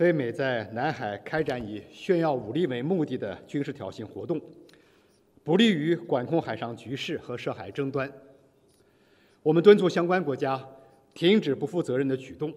非美在南海开展以炫耀武力为目的的军事挑衅活动，不利于管控海上局势和涉海争端。我们敦促相关国家停止不负责任的举动。